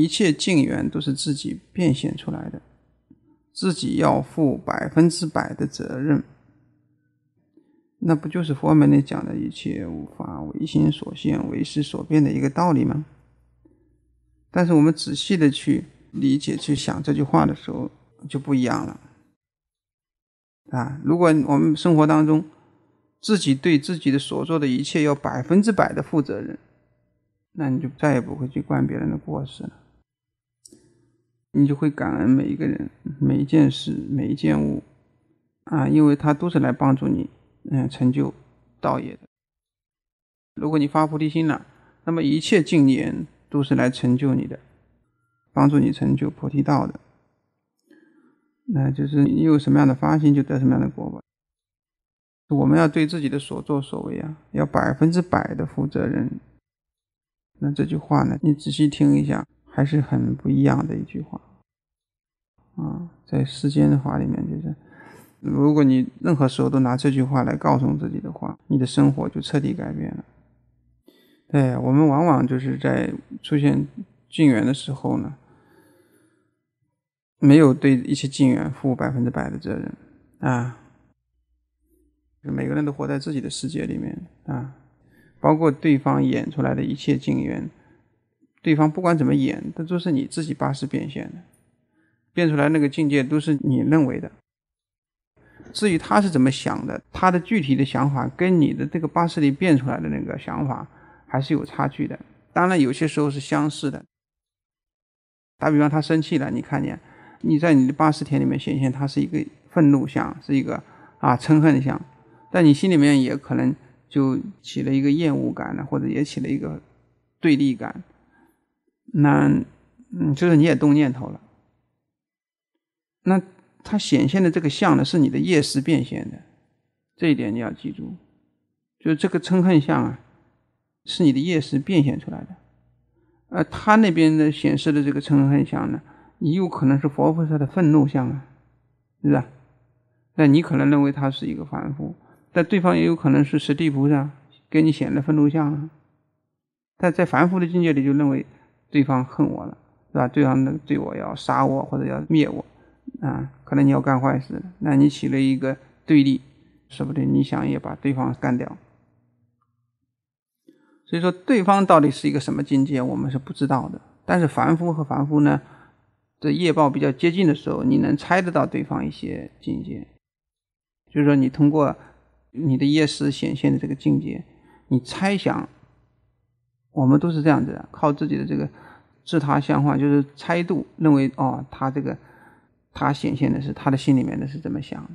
一切境缘都是自己变现出来的，自己要负百分之百的责任，那不就是佛门里讲的一切无法为心所现、为事所变的一个道理吗？但是我们仔细的去理解、去想这句话的时候，就不一样了。啊，如果我们生活当中自己对自己的所做的一切要百分之百的负责任，那你就再也不会去怪别人的过失了。你就会感恩每一个人、每一件事、每一件物啊，因为他都是来帮助你，嗯，成就道业的。如果你发菩提心了，那么一切境缘都是来成就你的，帮助你成就菩提道的。那就是你有什么样的发心，就得什么样的果报。我们要对自己的所作所为啊，要百分之百的负责任。那这句话呢，你仔细听一下。还是很不一样的一句话啊，在世间的话里面，就是如果你任何时候都拿这句话来告诉自己的话，你的生活就彻底改变了。对我们往往就是在出现境缘的时候呢，没有对一切境缘负百分之百的责任啊。每个人都活在自己的世界里面啊，包括对方演出来的一切境缘。对方不管怎么演，都都是你自己八识变现的，变出来那个境界都是你认为的。至于他是怎么想的，他的具体的想法跟你的这个八识里变出来的那个想法还是有差距的。当然有些时候是相似的。打比方，他生气了，你看见你在你的八识田里面显现他是一个愤怒相，是一个啊嗔恨相，但你心里面也可能就起了一个厌恶感了，或者也起了一个对立感。那，嗯，就是你也动念头了。那它显现的这个相呢，是你的业识变现的，这一点你要记住。就是这个嗔恨相啊，是你的业识变现出来的。而他那边的显示的这个嗔恨相呢，也有可能是佛菩萨的愤怒相啊，是不是？那你可能认为他是一个凡夫，但对方也有可能是实地菩萨给你显的愤怒相啊。但在凡夫的境界里就认为。对方恨我了，是吧？对方的对我要杀我或者要灭我，啊，可能你要干坏事那你起了一个对立，说不定你想也把对方干掉。所以说，对方到底是一个什么境界，我们是不知道的。但是凡夫和凡夫呢，这业报比较接近的时候，你能猜得到对方一些境界，就是说，你通过你的业识显现的这个境界，你猜想。我们都是这样子的，靠自己的这个自他相化，就是猜度，认为哦，他这个他显现的是他的心里面的是怎么想的。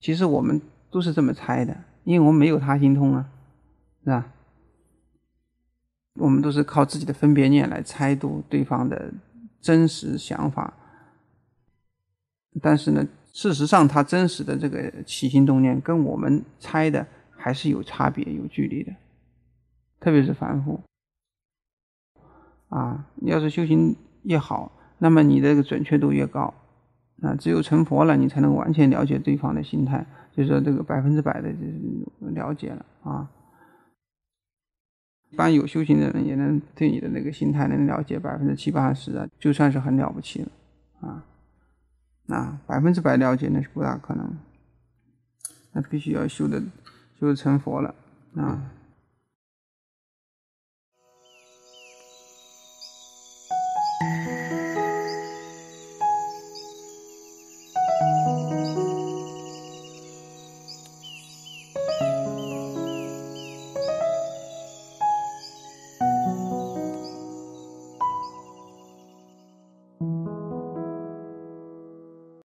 其实我们都是这么猜的，因为我们没有他心通啊，是吧？我们都是靠自己的分别念来猜度对方的真实想法。但是呢，事实上他真实的这个起心动念跟我们猜的还是有差别、有距离的。特别是反夫。啊！你要是修行越好，那么你的准确度越高啊。只有成佛了，你才能完全了解对方的心态，就是说这个百分之百的了解了啊。一般有修行的人也能对你的那个心态能了解百分之七八十啊，就算是很了不起了啊那百分之百了解那是不大可能，那必须要修的，修成佛了啊。